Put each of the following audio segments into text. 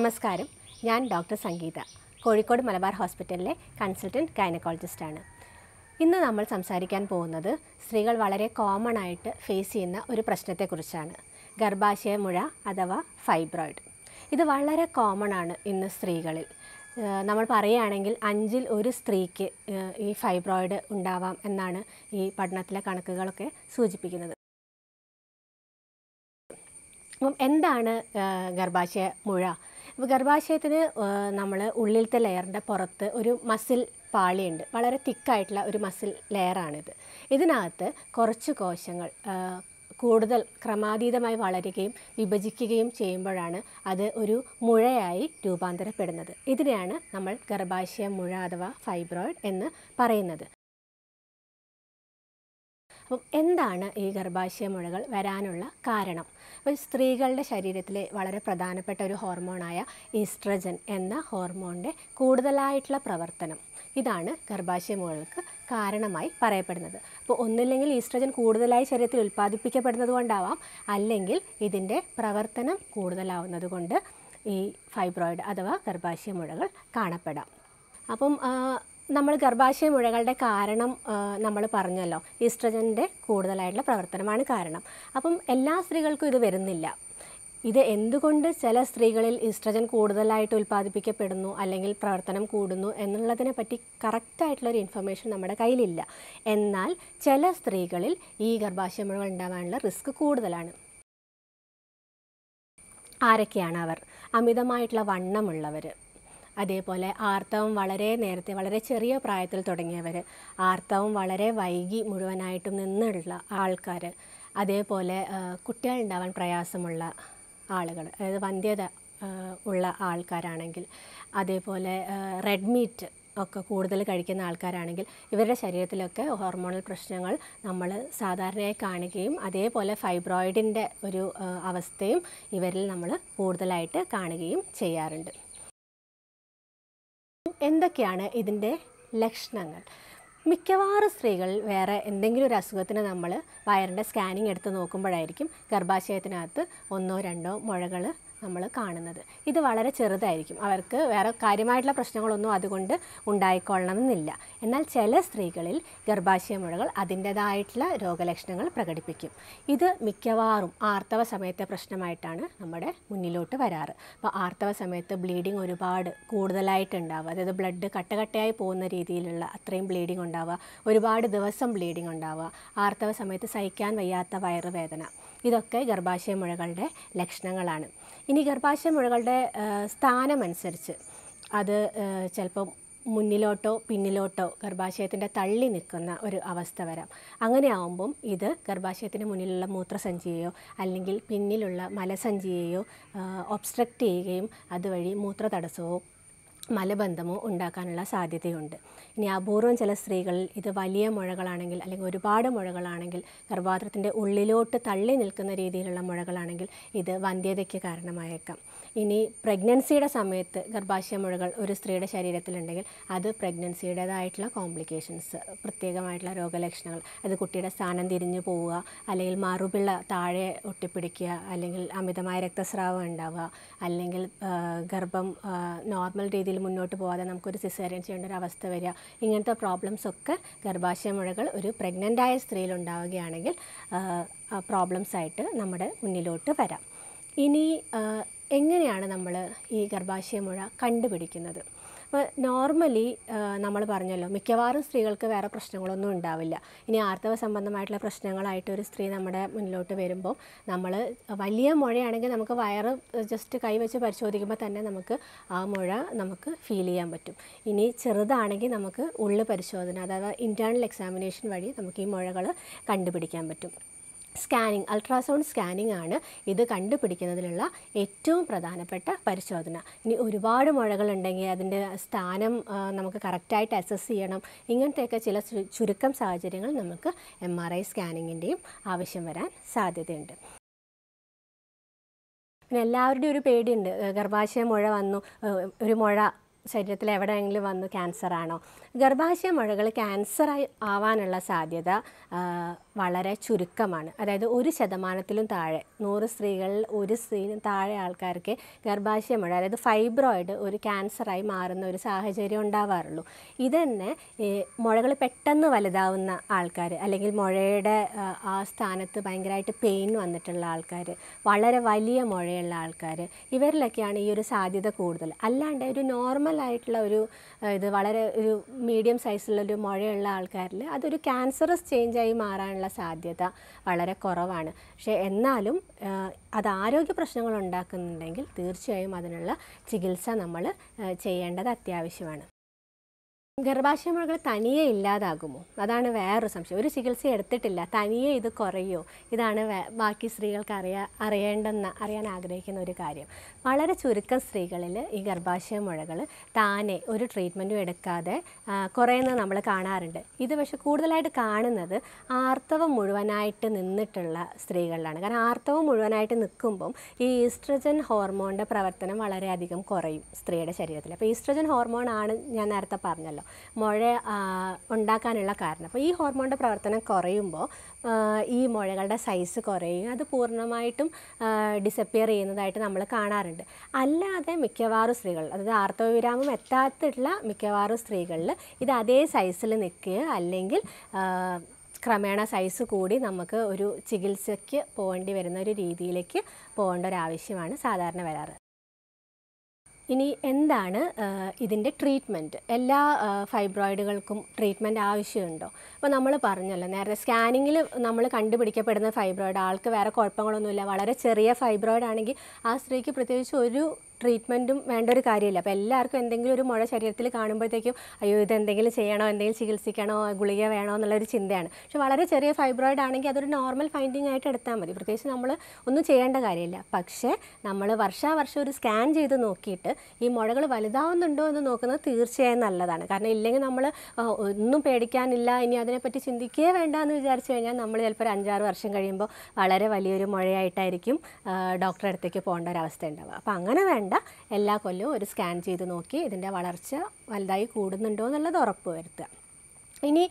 നമസ്കാരം ഞാൻ ഡോക്ടർ സംഗീത കോഴിക്കോട് മലബാർ ഹോസ്പിറ്റലിലെ കൺസൾട്ടൻറ്റ് ഗൈനക്കോളജിസ്റ്റാണ് ഇന്ന് നമ്മൾ സംസാരിക്കാൻ പോകുന്നത് സ്ത്രീകൾ വളരെ കോമൺ ആയിട്ട് ഫേസ് ചെയ്യുന്ന ഒരു പ്രശ്നത്തെക്കുറിച്ചാണ് ഗർഭാശയ മുഴ അഥവാ ഫൈബ്രോയിഡ് ഇത് വളരെ കോമൺ ആണ് ഇന്ന് സ്ത്രീകളിൽ നമ്മൾ പറയുകയാണെങ്കിൽ അഞ്ചിൽ ഒരു സ്ത്രീക്ക് ഈ ഫൈബ്രോയിഡ് ഉണ്ടാവാം എന്നാണ് ഈ പഠനത്തിലെ കണക്കുകളൊക്കെ സൂചിപ്പിക്കുന്നത് അപ്പം എന്താണ് ഗർഭാശയ മുഴ അപ്പോൾ ഗർഭാശയത്തിന് നമ്മൾ ഉള്ളിലത്തെ ലെയറിൻ്റെ പുറത്ത് ഒരു മസിൽ പാളിയുണ്ട് വളരെ തിക്കായിട്ടുള്ള ഒരു മസിൽ ലെയറാണിത് ഇതിനകത്ത് കുറച്ച് കോശങ്ങൾ കൂടുതൽ ക്രമാതീതമായി വളരുകയും വിഭജിക്കുകയും ചെയ്യുമ്പോഴാണ് അത് ഒരു മുഴയായി രൂപാന്തരപ്പെടുന്നത് ഇതിനെയാണ് നമ്മൾ ഗർഭാശയ മുഴ അഥവാ ഫൈബ്രോയിഡ് എന്ന് പറയുന്നത് അപ്പം എന്താണ് ഈ ഗർഭാശയ മുഴകൾ വരാനുള്ള കാരണം അപ്പോൾ സ്ത്രീകളുടെ ശരീരത്തിലെ വളരെ പ്രധാനപ്പെട്ട ഒരു ഹോർമോണായ ഈസ്ട്രജൻ എന്ന ഹോർമോണിൻ്റെ കൂടുതലായിട്ടുള്ള പ്രവർത്തനം ഇതാണ് ഗർഭാശയ മുഴകൾക്ക് കാരണമായി പറയപ്പെടുന്നത് അപ്പോൾ ഒന്നില്ലെങ്കിൽ ഈസ്ട്രജൻ കൂടുതലായി ശരീരത്തിൽ ഉൽപ്പാദിപ്പിക്കപ്പെടുന്നത് കൊണ്ടാവാം അല്ലെങ്കിൽ ഇതിൻ്റെ പ്രവർത്തനം കൂടുതലാവുന്നത് കൊണ്ട് ഈ ഫൈബ്രോയിഡ് അഥവാ ഗർഭാശയ മുഴകൾ കാണപ്പെടാം അപ്പം നമ്മൾ ഗർഭാശയ മുഴകളുടെ കാരണം നമ്മൾ പറഞ്ഞല്ലോ ഈസ്ട്രജൻ്റെ കൂടുതലായിട്ടുള്ള പ്രവർത്തനമാണ് കാരണം അപ്പം എല്ലാ സ്ത്രീകൾക്കും ഇത് വരുന്നില്ല ഇത് എന്തുകൊണ്ട് ചില സ്ത്രീകളിൽ ഈസ്ട്രജൻ കൂടുതലായിട്ട് ഉൽപ്പാദിപ്പിക്കപ്പെടുന്നു അല്ലെങ്കിൽ പ്രവർത്തനം കൂടുന്നു എന്നുള്ളതിനെ പറ്റി കറക്റ്റായിട്ടുള്ളൊരു ഇൻഫർമേഷൻ നമ്മുടെ കയ്യിലില്ല എന്നാൽ ചില സ്ത്രീകളിൽ ഈ ഗർഭാശയ മുഴകൾ ഉണ്ടാവാനുള്ള റിസ്ക് കൂടുതലാണ് ആരൊക്കെയാണ് അവർ അമിതമായിട്ടുള്ള വണ്ണമുള്ളവർ അതേപോലെ ആർത്തവം വളരെ നേരത്തെ വളരെ ചെറിയ പ്രായത്തിൽ തുടങ്ങിയവർ ആർത്തവം വളരെ വൈകി മുഴുവനായിട്ടും നിന്നുള്ള ആൾക്കാർ അതേപോലെ കുട്ടികൾ ഉണ്ടാവാൻ പ്രയാസമുള്ള ആളുകൾ അതായത് വന്ധ്യത ഉള്ള ആൾക്കാരാണെങ്കിൽ അതേപോലെ റെഡ് മീറ്റ് ഒക്കെ കൂടുതൽ കഴിക്കുന്ന ആൾക്കാരാണെങ്കിൽ ഇവരുടെ ശരീരത്തിലൊക്കെ ഹോർമോണൽ പ്രശ്നങ്ങൾ നമ്മൾ സാധാരണയായി കാണുകയും അതേപോലെ ഫൈബ്രോയിഡിൻ്റെ ഒരു അവസ്ഥയും ഇവരിൽ നമ്മൾ കൂടുതലായിട്ട് കാണുകയും ചെയ്യാറുണ്ട് എന്തൊക്കെയാണ് ഇതിൻ്റെ ലക്ഷണങ്ങൾ മിക്കവാറും സ്ത്രീകൾ വേറെ എന്തെങ്കിലും ഒരു അസുഖത്തിന് നമ്മൾ വയറിൻ്റെ സ്കാനിങ് എടുത്ത് നോക്കുമ്പോഴായിരിക്കും ഗർഭാശയത്തിനകത്ത് ഒന്നോ രണ്ടോ മുഴകൾ നമ്മൾ കാണുന്നത് ഇത് വളരെ ചെറുതായിരിക്കും അവർക്ക് വേറെ കാര്യമായിട്ടുള്ള പ്രശ്നങ്ങളൊന്നും അതുകൊണ്ട് ഉണ്ടായിക്കൊള്ളണമെന്നില്ല എന്നാൽ ചില സ്ത്രീകളിൽ ഗർഭാശയ മുഴകൾ അതിൻ്റേതായിട്ടുള്ള രോഗലക്ഷണങ്ങൾ പ്രകടിപ്പിക്കും ഇത് മിക്കവാറും ആർത്തവ സമയത്തെ പ്രശ്നമായിട്ടാണ് നമ്മുടെ മുന്നിലോട്ട് വരാറ് അപ്പോൾ ആർത്തവ സമയത്ത് ബ്ലീഡിങ് ഒരുപാട് കൂടുതലായിട്ടുണ്ടാവുക അതായത് ബ്ലഡ് കട്ടകട്ടയായി പോകുന്ന രീതിയിലുള്ള അത്രയും ബ്ലീഡിങ് ഉണ്ടാവുക ഒരുപാട് ദിവസം ബ്ലീഡിങ് ഉണ്ടാവുക ആർത്തവ സമയത്ത് സഹിക്കാൻ വയ്യാത്ത വയറുവേദന ഇതൊക്കെ ഗർഭാശയ മുഴകളുടെ ലക്ഷണങ്ങളാണ് ഇനി ഗർഭാശയ മുഴകളുടെ സ്ഥാനമനുസരിച്ച് അത് ചിലപ്പം മുന്നിലോട്ടോ പിന്നിലോട്ടോ ഗർഭാശയത്തിൻ്റെ തള്ളി നിൽക്കുന്ന ഒരു അവസ്ഥ വരാം അങ്ങനെ ആവുമ്പം ഇത് ഗർഭാശയത്തിന് മുന്നിലുള്ള മൂത്രസഞ്ചിയെയോ അല്ലെങ്കിൽ പിന്നിലുള്ള മലസഞ്ചിയെയോ ഒബ്സ്ട്രക്റ്റ് ചെയ്യുകയും അതുവഴി മൂത്ര തടസ്സവും മലബന്ധമോ ഉണ്ടാക്കാനുള്ള സാധ്യതയുണ്ട് ഇനി അപൂർവം ചില സ്ത്രീകളിൽ ഇത് വലിയ മുഴകളാണെങ്കിൽ അല്ലെങ്കിൽ ഒരുപാട് മുഴകളാണെങ്കിൽ ഗർഭാത്രത്തിൻ്റെ ഉള്ളിലോട്ട് തള്ളി നിൽക്കുന്ന രീതിയിലുള്ള മുഴകളാണെങ്കിൽ ഇത് വന്ധ്യതയ്ക്ക് കാരണമായേക്കാം ഇനി പ്രഗ്നൻസിയുടെ സമയത്ത് ഗർഭാശയ മുഴകൾ ഒരു സ്ത്രീയുടെ ശരീരത്തിലുണ്ടെങ്കിൽ അത് പ്രഗ്നൻസിയുടേതായിട്ടുള്ള കോംപ്ലിക്കേഷൻസ് പ്രത്യേകമായിട്ടുള്ള രോഗലക്ഷണങ്ങൾ അത് കുട്ടിയുടെ സ്ഥാനം തിരിഞ്ഞു പോവുക അല്ലെങ്കിൽ മറുപിള്ള താഴെ ഒട്ടിപ്പിടിക്കുക അല്ലെങ്കിൽ അമിതമായ രക്തസ്രാവം ഉണ്ടാവുക അല്ലെങ്കിൽ ഗർഭം നോർമൽ രീതിയിൽ മുന്നോട്ട് പോകാതെ നമുക്കൊരു സിസേറിയൻ ചെയ്യേണ്ട ഒരു അവസ്ഥ വരിക ഇങ്ങനത്തെ പ്രോബ്ലംസ് ഒക്കെ ഗർഭാശയ മുഴകൾ ഒരു പ്രഗ്നൻ്റ് ആയ സ്ത്രീയിൽ ഉണ്ടാവുകയാണെങ്കിൽ പ്രോബ്ലംസ് ആയിട്ട് നമ്മുടെ മുന്നിലോട്ട് വരാം ഇനി എങ്ങനെയാണ് നമ്മൾ ഈ ഗർഭാശയ മുഴ കണ്ടുപിടിക്കുന്നത് അപ്പോൾ നോർമലി നമ്മൾ പറഞ്ഞല്ലോ മിക്കവാറും സ്ത്രീകൾക്ക് വേറെ പ്രശ്നങ്ങളൊന്നും ഉണ്ടാവില്ല ഇനി ആർത്തവ സംബന്ധമായിട്ടുള്ള പ്രശ്നങ്ങളായിട്ട് ഒരു സ്ത്രീ നമ്മുടെ മുന്നിലോട്ട് വരുമ്പോൾ നമ്മൾ വലിയ മുഴയാണെങ്കിൽ നമുക്ക് വയറ് ജസ്റ്റ് കൈവച്ച് പരിശോധിക്കുമ്പോൾ തന്നെ നമുക്ക് ആ മുഴ നമുക്ക് ഫീൽ ചെയ്യാൻ പറ്റും ഇനി ചെറുതാണെങ്കിൽ നമുക്ക് ഉള്ളു പരിശോധന അതായത് ഇൻറ്റേണൽ എക്സാമിനേഷൻ വഴി നമുക്ക് ഈ മുഴകൾ കണ്ടുപിടിക്കാൻ പറ്റും സ്കാനിങ് അൾട്രാസൗണ്ട് സ്കാനിങ് ആണ് ഇത് കണ്ടുപിടിക്കുന്നതിനുള്ള ഏറ്റവും പ്രധാനപ്പെട്ട പരിശോധന ഇനി ഒരുപാട് മുഴകളുണ്ടെങ്കിൽ അതിൻ്റെ സ്ഥാനം നമുക്ക് കറക്റ്റായിട്ട് അസസ് ചെയ്യണം ഇങ്ങനത്തെയൊക്കെ ചില ചുരുക്കം സാഹചര്യങ്ങൾ നമുക്ക് എം ആർ ഐ സ്കാനിങ്ങിൻ്റെയും ആവശ്യം വരാൻ സാധ്യതയുണ്ട് പിന്നെ എല്ലാവരുടെയും ഒരു പേടിയുണ്ട് ഗർഭാശയ മുഴ വന്നു ഒരു മുഴ ശരീരത്തിൽ എവിടെയെങ്കിലും വന്നു ക്യാൻസറാണോ ഗർഭാശയ മുഴകൾ ക്യാൻസറായി ആവാനുള്ള സാധ്യത വളരെ ചുരുക്കമാണ് അതായത് ഒരു ശതമാനത്തിലും താഴെ നൂറ് സ്ത്രീകളിൽ ഒരു സ്ത്രീയിലും താഴെ ആൾക്കാർക്ക് ഗർഭാശയ മുഴ അതായത് ഫൈബ്രോയിഡ് ഒരു ക്യാൻസറായി മാറുന്ന ഒരു സാഹചര്യം ഉണ്ടാവാറുള്ളൂ ഇതന്നെ മുഴകൾ പെട്ടെന്ന് വലുതാവുന്ന ആൾക്കാർ അല്ലെങ്കിൽ മുഴയുടെ ആ സ്ഥാനത്ത് ഭയങ്കരമായിട്ട് പെയിൻ വന്നിട്ടുള്ള ആൾക്കാർ വളരെ വലിയ മുഴയുള്ള ആൾക്കാർ ഇവരിലൊക്കെയാണ് ഈ ഒരു സാധ്യത കൂടുതൽ അല്ലാണ്ട് ഒരു നോർമൽ ആയിട്ടുള്ള ഒരു ഇത് വളരെ ഒരു മീഡിയം സൈസിലുള്ളൊരു മുഴയുള്ള ആൾക്കാരിൽ അതൊരു ക്യാൻസറസ് ചേഞ്ചായി മാറാനുള്ള സാധ്യത വളരെ കുറവാണ് പക്ഷേ എന്നാലും അത് ആരോഗ്യ പ്രശ്നങ്ങൾ ഉണ്ടാക്കുന്നുണ്ടെങ്കിൽ തീർച്ചയായും അതിനുള്ള ചികിത്സ നമ്മൾ ചെയ്യേണ്ടത് അത്യാവശ്യമാണ് ഗർഭാശയ തനിയെ ഇല്ലാതാകുമോ അതാണ് വേറൊരു സംശയം ഒരു ചികിത്സ എടുത്തിട്ടില്ല തനിയെ ഇത് കുറയോ ഇതാണ് ബാക്കി സ്ത്രീകൾക്ക് അറിയാ അറിയേണ്ടെന്ന് അറിയാൻ ആഗ്രഹിക്കുന്ന ഒരു കാര്യം വളരെ ചുരുക്കം സ്ത്രീകളിൽ ഈ ഗർഭാശയ മുഴകൾ താനെ ഒരു ട്രീറ്റ്മെൻറ്റും എടുക്കാതെ കുറയുന്നത് നമ്മൾ കാണാറുണ്ട് ഇത് പക്ഷെ കൂടുതലായിട്ട് കാണുന്നത് ആർത്തവം മുഴുവനായിട്ട് നിന്നിട്ടുള്ള സ്ത്രീകളിലാണ് കാരണം ആർത്തവം മുഴുവനായിട്ട് നിൽക്കുമ്പം ഈ ഈസ്ട്രജൻ ഹോർമോണിൻ്റെ പ്രവർത്തനം വളരെയധികം കുറയും സ്ത്രീയുടെ ശരീരത്തിൽ അപ്പോൾ ഈസ്ട്രജൻ ഹോർമോൺ ആണ് ഞാൻ നേരത്തെ പറഞ്ഞല്ലോ മുഴ ഉണ്ടാക്കാനുള്ള കാരണം അപ്പോൾ ഈ ഹോർമോണിൻ്റെ പ്രവർത്തനം കുറയുമ്പോൾ ഈ മുഴകളുടെ സൈസ് കുറയും അത് പൂർണ്ണമായിട്ടും ഡിസപ്പിയർ ചെയ്യുന്നതായിട്ട് നമ്മൾ കാണാറുണ്ട് അല്ലാതെ മിക്കവാറും സ്ത്രീകൾ അതായത് ആർത്തവവിരാമം എത്താത്തിട്ടുള്ള മിക്കവാറും സ്ത്രീകളിൽ ഇത് അതേ സൈസിൽ നിൽക്കുക അല്ലെങ്കിൽ ക്രമേണ സൈസ് കൂടി നമുക്ക് ഒരു ചികിത്സയ്ക്ക് പോകേണ്ടി വരുന്ന ഒരു രീതിയിലേക്ക് പോകേണ്ട ഒരു ആവശ്യമാണ് സാധാരണ വരാറ് ഇനി എന്താണ് ഇതിൻ്റെ ട്രീറ്റ്മെൻറ്റ് എല്ലാ ഫൈബ്രോയിഡുകൾക്കും ട്രീറ്റ്മെൻറ്റ് ആവശ്യമുണ്ടോ അപ്പോൾ നമ്മൾ പറഞ്ഞല്ലോ നേരത്തെ സ്കാനിങ്ങിൽ നമ്മൾ കണ്ടുപിടിക്കപ്പെടുന്ന ഫൈബ്രോയിഡ് ആൾക്ക് വേറെ കുഴപ്പങ്ങളൊന്നുമില്ല വളരെ ചെറിയ ഫൈബ്രോയിഡ് ആണെങ്കിൽ ആ സ്ത്രീക്ക് പ്രത്യേകിച്ച് ഒരു ട്രീറ്റ്മെൻറ്റും വേണ്ട ഒരു കാര്യമില്ല അപ്പോൾ എല്ലാവർക്കും എന്തെങ്കിലും ഒരു മുഴ ശരീരത്തിൽ കാണുമ്പോഴത്തേക്കും അയ്യോ ഇത് എന്തെങ്കിലും ചെയ്യണോ എന്തെങ്കിലും ചികിത്സിക്കണോ ഗുളിക വേണോ എന്നുള്ളൊരു ചിന്തയാണ് പക്ഷെ വളരെ ചെറിയ ഫൈബ്രോയിഡ് ആണെങ്കിൽ അതൊരു നോർമൽ ഫൈൻഡിങ് ആയിട്ട് എടുത്താൽ മതി പ്രത്യേകിച്ച് നമ്മൾ ഒന്നും ചെയ്യേണ്ട കാര്യമില്ല പക്ഷേ നമ്മൾ വർഷാവർഷം ഒരു സ്കാൻ ചെയ്ത് നോക്കിയിട്ട് ഈ മുഴകൾ വലുതാവുന്നുണ്ടോ എന്ന് നോക്കുന്നത് തീർച്ചയായും നല്ലതാണ് കാരണം ഇല്ലെങ്കിൽ നമ്മൾ ഒന്നും പേടിക്കാനില്ല ഇനി അതിനെപ്പറ്റി ചിന്തിക്കേ വേണ്ട എന്ന് വിചാരിച്ചു കഴിഞ്ഞാൽ നമ്മൾ ചിലപ്പോൾ ഒരു അഞ്ചാറ് വർഷം കഴിയുമ്പോൾ വളരെ വലിയൊരു മുഴയായിട്ടായിരിക്കും ഡോക്ടറെ അടുത്തേക്ക് പോകേണ്ട ഒരവസ്ഥ ഉണ്ടാവുക അപ്പോൾ അങ്ങനെ വേണ്ട വേണ്ട എല്ലാ കൊല്ലവും ഒരു സ്കാൻ ചെയ്ത് നോക്കി ഇതിൻ്റെ വളർച്ച വലുതായി കൂടുന്നുണ്ടോ എന്നുള്ളത് ഉറപ്പ് വരുത്തുക ഇനി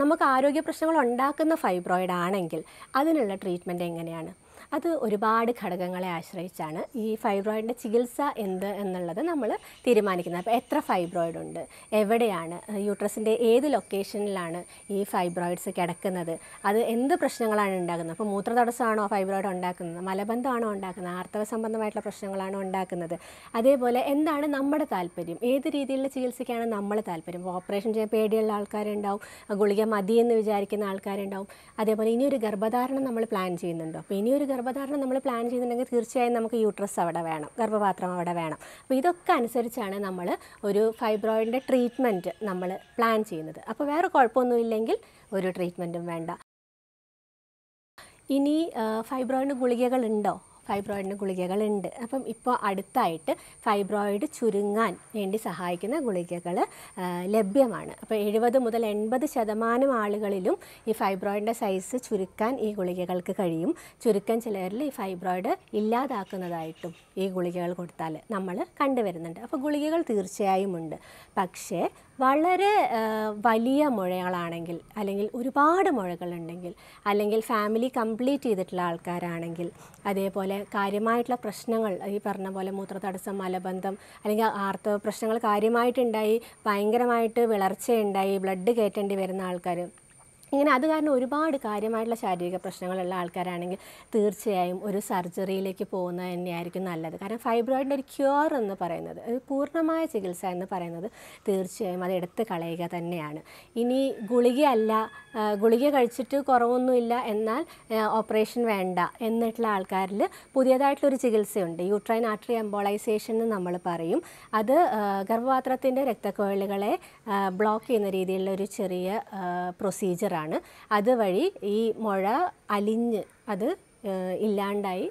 നമുക്ക് ആരോഗ്യ പ്രശ്നങ്ങൾ ഉണ്ടാക്കുന്ന ഫൈബ്രോയിഡ് ആണെങ്കിൽ അതിനുള്ള ട്രീറ്റ്മെൻറ്റ് എങ്ങനെയാണ് അത് ഒരുപാട് ഘടകങ്ങളെ ആശ്രയിച്ചാണ് ഈ ഫൈബ്രോയിഡിൻ്റെ ചികിത്സ എന്ത് എന്നുള്ളത് നമ്മൾ തീരുമാനിക്കുന്നത് അപ്പോൾ എത്ര ഫൈബ്രോയിഡ് ഉണ്ട് എവിടെയാണ് യൂട്രസിൻ്റെ ഏത് ലൊക്കേഷനിലാണ് ഈ ഫൈബ്രോയിഡ്സ് കിടക്കുന്നത് അത് എന്ത് പ്രശ്നങ്ങളാണ് ഉണ്ടാകുന്നത് അപ്പോൾ മൂത്ര തടസ്സമാണോ ഫൈബ്രോയിഡ് ഉണ്ടാക്കുന്നത് മലബന്ധമാണോ ഉണ്ടാക്കുന്നത് ആർത്തവ സംബന്ധമായിട്ടുള്ള പ്രശ്നങ്ങളാണോ ഉണ്ടാക്കുന്നത് അതേപോലെ എന്താണ് നമ്മുടെ താല്പര്യം ഏത് രീതിയിലുള്ള ചികിത്സയ്ക്കാണ് നമ്മൾ താല്പര്യം ഓപ്പറേഷൻ ചെയ്യാൻ പേടിയുള്ള ആൾക്കാരുണ്ടാവും ഗുളിക മതിയെന്ന് വിചാരിക്കുന്ന ആൾക്കാരുണ്ടാവും അതേപോലെ ഇനിയൊരു ഗർഭധാരണം നമ്മൾ പ്ലാൻ ചെയ്യുന്നുണ്ടോ അപ്പോൾ ഇനിയൊരു ഗർഭധാരണം നമ്മൾ പ്ലാൻ ചെയ്യുന്നുണ്ടെങ്കിൽ തീർച്ചയായും നമുക്ക് യൂട്രസ് അവിടെ വേണം ഗർഭപാത്രം അവിടെ വേണം അപ്പോൾ ഇതൊക്കെ അനുസരിച്ചാണ് നമ്മൾ ഒരു ഫൈബ്രോയിഡിൻ്റെ ട്രീറ്റ്മെൻറ്റ് നമ്മൾ പ്ലാൻ ചെയ്യുന്നത് അപ്പോൾ വേറെ കുഴപ്പമൊന്നുമില്ലെങ്കിൽ ഒരു ട്രീറ്റ്മെൻറ്റും വേണ്ട ഇനി ഫൈബ്രോയിഡ് ഗുളികകളുണ്ടോ ഫൈബ്രോയിഡിന് ഗുളികകളുണ്ട് അപ്പം ഇപ്പോൾ അടുത്തായിട്ട് ഫൈബ്രോയിഡ് ചുരുങ്ങാൻ വേണ്ടി സഹായിക്കുന്ന ഗുളികകൾ ലഭ്യമാണ് അപ്പോൾ എഴുപത് മുതൽ എൺപത് ശതമാനം ആളുകളിലും ഈ ഫൈബ്രോയിഡിൻ്റെ സൈസ് ചുരുക്കാൻ ഈ ഗുളികകൾക്ക് കഴിയും ചുരുക്കം ചിലരിൽ ഈ ഫൈബ്രോയിഡ് ഇല്ലാതാക്കുന്നതായിട്ടും ഈ ഗുളികകൾ കൊടുത്താൽ നമ്മൾ കണ്ടുവരുന്നുണ്ട് അപ്പോൾ ഗുളികകൾ തീർച്ചയായും ഉണ്ട് പക്ഷേ വളരെ വലിയ മുഴകളാണെങ്കിൽ അല്ലെങ്കിൽ ഒരുപാട് മുഴകളുണ്ടെങ്കിൽ അല്ലെങ്കിൽ ഫാമിലി കംപ്ലീറ്റ് ചെയ്തിട്ടുള്ള ആൾക്കാരാണെങ്കിൽ അതേപോലെ കാര്യമായിട്ടുള്ള പ്രശ്നങ്ങൾ ഈ പറഞ്ഞ പോലെ മൂത്രതടസ്സം മലബന്ധം അല്ലെങ്കിൽ ആർത്തവ പ്രശ്നങ്ങൾ കാര്യമായിട്ടുണ്ടായി ഭയങ്കരമായിട്ട് വിളർച്ചയുണ്ടായി ബ്ലഡ് കയറ്റേണ്ടി വരുന്ന ആൾക്കാർ ഇങ്ങനെ അത് കാരണം ഒരുപാട് കാര്യമായിട്ടുള്ള ശാരീരിക പ്രശ്നങ്ങളുള്ള ആൾക്കാരാണെങ്കിൽ തീർച്ചയായും ഒരു സർജറിയിലേക്ക് പോകുന്നത് തന്നെയായിരിക്കും നല്ലത് കാരണം ഫൈബ്രോയിഡിൻ്റെ ഒരു ക്യൂർ എന്ന് പറയുന്നത് ഒരു പൂർണ്ണമായ ചികിത്സ എന്ന് പറയുന്നത് തീർച്ചയായും അത് എടുത്ത് കളയുക തന്നെയാണ് ഇനി ഗുളികയല്ല ഗുളിക കഴിച്ചിട്ട് കുറവൊന്നുമില്ല എന്നാൽ ഓപ്പറേഷൻ വേണ്ട എന്നിട്ടുള്ള ആൾക്കാരിൽ പുതിയതായിട്ടുള്ളൊരു ചികിത്സയുണ്ട് യൂട്രൈൻ ആർട്ടറി എംബോളൈസേഷൻ എന്ന് നമ്മൾ പറയും അത് ഗർഭപാത്രത്തിൻ്റെ രക്തക്കുഴലുകളെ ബ്ലോക്ക് ചെയ്യുന്ന രീതിയിലുള്ള ഒരു ചെറിയ പ്രൊസീജറാണ് ചെയ്യുന്നതാണ് അതുവഴി ഈ മുഴ അലിഞ്ഞ് അത് ഇല്ലാണ്ടായി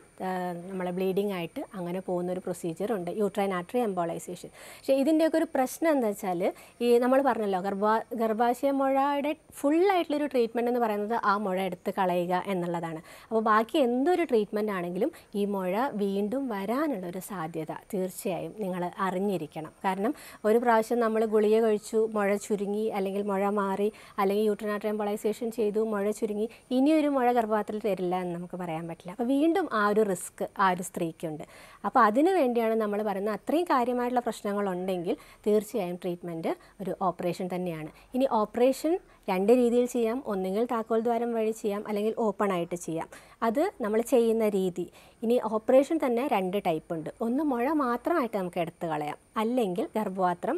നമ്മളെ ബ്ലീഡിംഗ് ആയിട്ട് അങ്ങനെ പോകുന്ന ഒരു പ്രൊസീജിയർ ഉണ്ട് യൂട്രൈൻ ആർട്ടറി എംബോളൈസേഷൻ പക്ഷേ ഇതിൻ്റെയൊക്കെ ഒരു പ്രശ്നം എന്താ വെച്ചാൽ ഈ നമ്മൾ പറഞ്ഞല്ലോ ഗർഭാ ഗർഭാശയ മുഴയുടെ ഫുള്ളായിട്ടുള്ളൊരു ട്രീറ്റ്മെൻറ്റ് എന്ന് പറയുന്നത് ആ മുഴ എടുത്ത് കളയുക എന്നുള്ളതാണ് അപ്പോൾ ബാക്കി എന്തൊരു ട്രീറ്റ്മെൻ്റ് ആണെങ്കിലും ഈ മുഴ വീണ്ടും വരാനുള്ള ഒരു സാധ്യത തീർച്ചയായും നിങ്ങൾ അറിഞ്ഞിരിക്കണം കാരണം ഒരു പ്രാവശ്യം നമ്മൾ ഗുളിക കഴിച്ചു മുഴ ചുരുങ്ങി അല്ലെങ്കിൽ മുഴ മാറി അല്ലെങ്കിൽ യൂട്രൈൻ ആർട്ടറി എംബോളൈസേഷൻ ചെയ്തു മുഴ ചുരുങ്ങി ഇനിയൊരു മുഴ ഗർഭപാത്രത്തിൽ തരില്ല എന്ന് നമുക്ക് പറയാം പറയാൻ പറ്റില്ല അപ്പോൾ വീണ്ടും ആ ഒരു റിസ്ക് ആ ഒരു സ്ത്രീക്കുണ്ട് അപ്പോൾ അതിന് വേണ്ടിയാണ് നമ്മൾ പറയുന്നത് അത്രയും കാര്യമായിട്ടുള്ള പ്രശ്നങ്ങളുണ്ടെങ്കിൽ തീർച്ചയായും ട്രീറ്റ്മെൻറ്റ് ഒരു ഓപ്പറേഷൻ തന്നെയാണ് ഇനി ഓപ്പറേഷൻ രണ്ട് രീതിയിൽ ചെയ്യാം ഒന്നുകിൽ താക്കോൽ ദ്വാരം വഴി ചെയ്യാം അല്ലെങ്കിൽ ഓപ്പൺ ആയിട്ട് ചെയ്യാം അത് നമ്മൾ ചെയ്യുന്ന രീതി ഇനി ഓപ്പറേഷൻ തന്നെ രണ്ട് ടൈപ്പ് ഉണ്ട് ഒന്ന് മുഴ മാത്രമായിട്ട് നമുക്ക് എടുത്തു കളയാം അല്ലെങ്കിൽ ഗർഭപാത്രം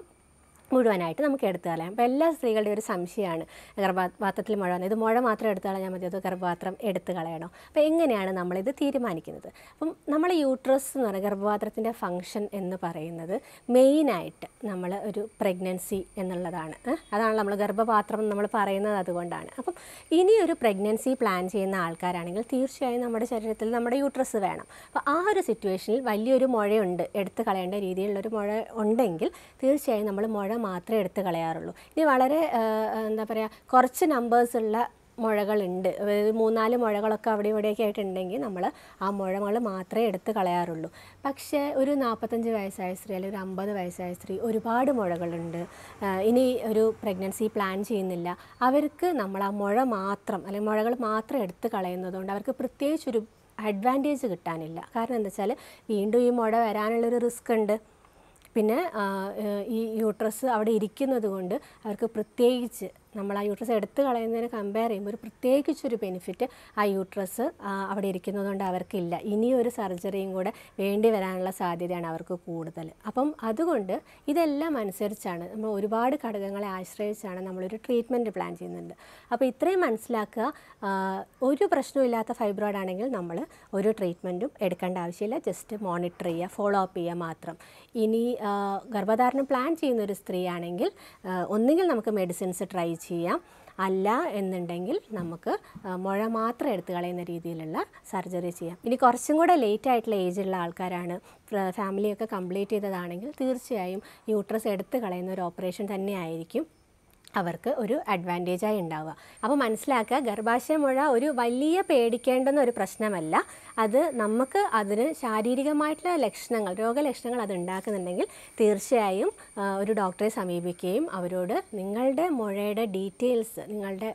മുഴുവനായിട്ട് നമുക്ക് എടുത്തു കളയാം അപ്പോൾ എല്ലാ സ്ത്രീകളുടെയും ഒരു സംശയമാണ് ഗർഭപാത്രത്തിൽ മുഴ ഇത് മുഴ മാത്രം എടുത്തു കളഞ്ഞാൽ മതി അതോ ഗർഭപാത്രം എടുത്തു കളയണോ അപ്പോൾ എങ്ങനെയാണ് നമ്മളിത് തീരുമാനിക്കുന്നത് അപ്പം നമ്മൾ യൂട്രസ് എന്ന് പറയുന്നത് ഗർഭപാത്രത്തിൻ്റെ ഫംഗ്ഷൻ എന്ന് പറയുന്നത് മെയിനായിട്ട് നമ്മൾ ഒരു പ്രഗ്നൻസി എന്നുള്ളതാണ് അതാണ് നമ്മൾ ഗർഭപാത്രം നമ്മൾ പറയുന്നത് അതുകൊണ്ടാണ് അപ്പം ഇനി ഒരു പ്രഗ്നൻസി പ്ലാൻ ചെയ്യുന്ന ആൾക്കാരാണെങ്കിൽ തീർച്ചയായും നമ്മുടെ ശരീരത്തിൽ നമ്മുടെ യൂട്രസ് വേണം അപ്പോൾ ആ ഒരു സിറ്റുവേഷനിൽ വലിയൊരു മുഴയുണ്ട് എടുത്തു കളയേണ്ട രീതിയിലുള്ളൊരു മുഴ ഉണ്ടെങ്കിൽ തീർച്ചയായും നമ്മൾ മുഴ മാത്രമേ എടുത്ത് കളയാറുള്ളൂ ഇനി വളരെ എന്താ പറയുക കുറച്ച് നമ്പേഴ്സുള്ള മുഴകളുണ്ട് അതായത് മൂന്നാല് മുഴകളൊക്കെ അവിടെ ഇവിടെയൊക്കെ ആയിട്ടുണ്ടെങ്കിൽ നമ്മൾ ആ മുഴകൾ മാത്രമേ എടുത്ത് കളയാറുള്ളൂ പക്ഷേ ഒരു നാൽപ്പത്തഞ്ച് വയസ്സായ സ്ത്രീ അല്ലെങ്കിൽ ഒരു അമ്പത് വയസ്സായ സ്ത്രീ ഒരുപാട് മുഴകളുണ്ട് ഇനി ഒരു പ്രഗ്നൻസി പ്ലാൻ ചെയ്യുന്നില്ല അവർക്ക് നമ്മൾ ആ മുഴ മാത്രം അല്ലെങ്കിൽ മുഴകൾ മാത്രം എടുത്ത് കളയുന്നതുകൊണ്ട് അവർക്ക് പ്രത്യേകിച്ചൊരു അഡ്വാൻറ്റേജ് കിട്ടാനില്ല കാരണം എന്താ വെച്ചാൽ വീണ്ടും ഈ മുഴ വരാനുള്ളൊരു റിസ്ക് ഉണ്ട് പിന്നെ ഈ യൂട്രസ് അവിടെ ഇരിക്കുന്നത് കൊണ്ട് അവർക്ക് പ്രത്യേകിച്ച് നമ്മൾ ആ യൂട്രസ് എടുത്തു കളയുന്നതിന് കമ്പയർ ചെയ്യുമ്പോൾ ഒരു പ്രത്യേകിച്ചൊരു ബെനിഫിറ്റ് ആ യൂട്രസ് അവിടെ ഇരിക്കുന്നതുകൊണ്ട് അവർക്കില്ല ഇനിയൊരു സർജറിയും കൂടെ വേണ്ടി വരാനുള്ള സാധ്യതയാണ് അവർക്ക് കൂടുതൽ അപ്പം അതുകൊണ്ട് ഇതെല്ലാം അനുസരിച്ചാണ് നമ്മൾ ഒരുപാട് ഘടകങ്ങളെ ആശ്രയിച്ചാണ് നമ്മളൊരു ട്രീറ്റ്മെൻറ്റ് പ്ലാൻ ചെയ്യുന്നുണ്ട് അപ്പോൾ ഇത്രയും മനസ്സിലാക്കുക ഒരു പ്രശ്നമില്ലാത്ത ഫൈബ്രോയിഡ് ആണെങ്കിൽ നമ്മൾ ഒരു ട്രീറ്റ്മെൻറ്റും എടുക്കേണ്ട ആവശ്യമില്ല ജസ്റ്റ് മോണിറ്റർ ചെയ്യുക ഫോളോ അപ്പ് ചെയ്യുക മാത്രം ഇനി ഗർഭധാരണം പ്ലാൻ ചെയ്യുന്ന ഒരു സ്ത്രീ ആണെങ്കിൽ ഒന്നുകിൽ നമുക്ക് മെഡിസിൻസ് ട്രൈ ചെയ്യാം അല്ല എന്നുണ്ടെങ്കിൽ നമുക്ക് മുഴ മാത്രം എടുത്തു കളയുന്ന രീതിയിലുള്ള സർജറി ചെയ്യാം ഇനി കുറച്ചും കൂടെ ലേറ്റ് ആയിട്ടുള്ള ഏജുള്ള ആൾക്കാരാണ് ഫാമിലിയൊക്കെ കംപ്ലീറ്റ് ചെയ്തതാണെങ്കിൽ തീർച്ചയായും യൂട്രസ് എടുത്തു കളയുന്ന ഒരു ഓപ്പറേഷൻ തന്നെയായിരിക്കും അവർക്ക് ഒരു അഡ്വാൻറ്റേജായി ഉണ്ടാവുക അപ്പോൾ മനസ്സിലാക്കുക ഗർഭാശയമുഴ ഒരു വലിയ പേടിക്കേണ്ടുന്ന ഒരു പ്രശ്നമല്ല അത് നമുക്ക് അതിന് ശാരീരികമായിട്ടുള്ള ലക്ഷണങ്ങൾ രോഗലക്ഷണങ്ങൾ അത് ഉണ്ടാക്കുന്നുണ്ടെങ്കിൽ തീർച്ചയായും ഒരു ഡോക്ടറെ സമീപിക്കുകയും അവരോട് നിങ്ങളുടെ മുഴയുടെ ഡീറ്റെയിൽസ് നിങ്ങളുടെ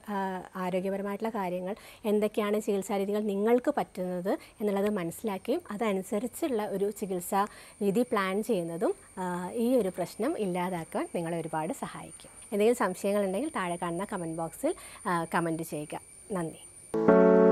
ആരോഗ്യപരമായിട്ടുള്ള കാര്യങ്ങൾ എന്തൊക്കെയാണ് ചികിത്സാ രീതികൾ നിങ്ങൾക്ക് പറ്റുന്നത് എന്നുള്ളത് മനസ്സിലാക്കുകയും അതനുസരിച്ചുള്ള ഒരു ചികിത്സാ രീതി പ്ലാൻ ചെയ്യുന്നതും ഈ ഒരു പ്രശ്നം ഇല്ലാതാക്കാൻ നിങ്ങളെ ഒരുപാട് സഹായിക്കും എന്തെങ്കിലും സംശയങ്ങളുണ്ടെങ്കിൽ താഴെ കാണുന്ന കമൻറ്റ് ബോക്സിൽ കമൻറ്റ് ചെയ്യുക നന്ദി